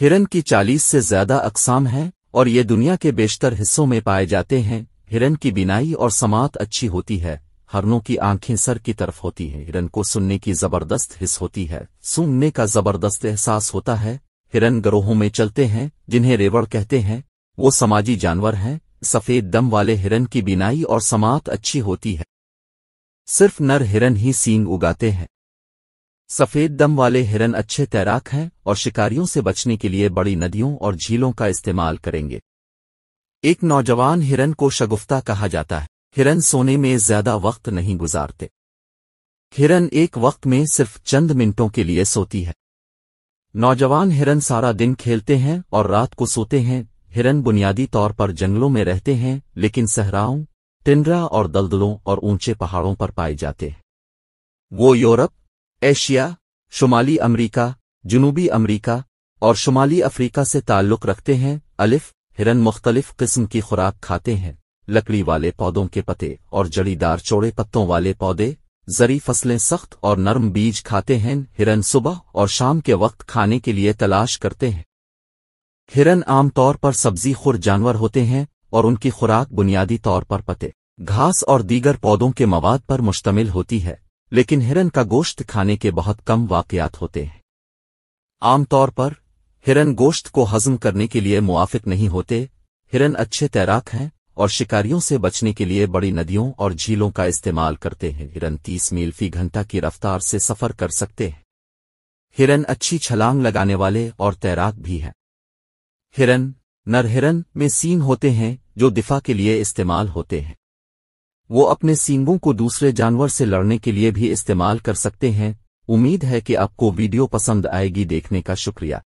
हिरन की चालीस से ज्यादा अकसाम हैं और ये दुनिया के बेशतर हिस्सों में पाए जाते हैं हिरन की बिनाई और समात अच्छी होती है हरनों की आंखें सर की तरफ होती हैं हिरन को सुनने की जबरदस्त हिस्स होती है सुनने का जबरदस्त एहसास होता है हिरन गरोहों में चलते हैं जिन्हें रेवड़ कहते हैं वो समाजी जानवर हैं सफेद दम वाले हिरन की बिनाई और समात अच्छी होती है सिर्फ नर हिरन ही सींग उगाते हैं सफ़ेद दम वाले हिरन अच्छे तैराक हैं और शिकारियों से बचने के लिए बड़ी नदियों और झीलों का इस्तेमाल करेंगे एक नौजवान हिरन को शगुफ्ता कहा जाता है हिरन सोने में ज्यादा वक्त नहीं गुजारते हिरन एक वक्त में सिर्फ चंद मिनटों के लिए सोती है नौजवान हिरन सारा दिन खेलते हैं और रात को सोते हैं हिरन बुनियादी तौर पर जंगलों में रहते हैं लेकिन सहराओं टिंडरा और दलदलों और ऊंचे पहाड़ों पर पाए जाते हैं वो यूरोप एशिया शुमाली अमरीका जुनूबी अमरीका और शुमाली अफ्रीका से ताल्लुक़ रखते हैं अलिफ हिरन मुख्तलिफ किस्म की खुराक खाते हैं लकड़ी वाले पौधों के पते और जड़ीदार चौड़े पत्तों वाले पौधे जरी फसलें सख्त और नरम बीज खाते हैं हिरन सुबह और शाम के वक्त खाने के लिए तलाश करते हैं हिरन आमतौर पर सब्जी खुर जानवर होते हैं और उनकी खुराक बुनियादी तौर पर पते घास और दीगर पौधों के मवाद पर मुश्तमिल होती है लेकिन हिरन का गोश्त खाने के बहुत कम वाकयात होते हैं आमतौर पर हिरन गोश्त को हजम करने के लिए मुआफिक नहीं होते हिरन अच्छे तैराक हैं और शिकारियों से बचने के लिए बड़ी नदियों और झीलों का इस्तेमाल करते हैं हिरन तीस मील फी घंटा की रफ्तार से सफर कर सकते हैं हिरन अच्छी छलांग लगाने वाले और तैराक भी हैं हिरन नर हिरन में सींग होते हैं जो दिफा के लिए इस्तेमाल होते हैं वो अपने सींगों को दूसरे जानवर से लड़ने के लिए भी इस्तेमाल कर सकते हैं उम्मीद है कि आपको वीडियो पसंद आएगी देखने का शुक्रिया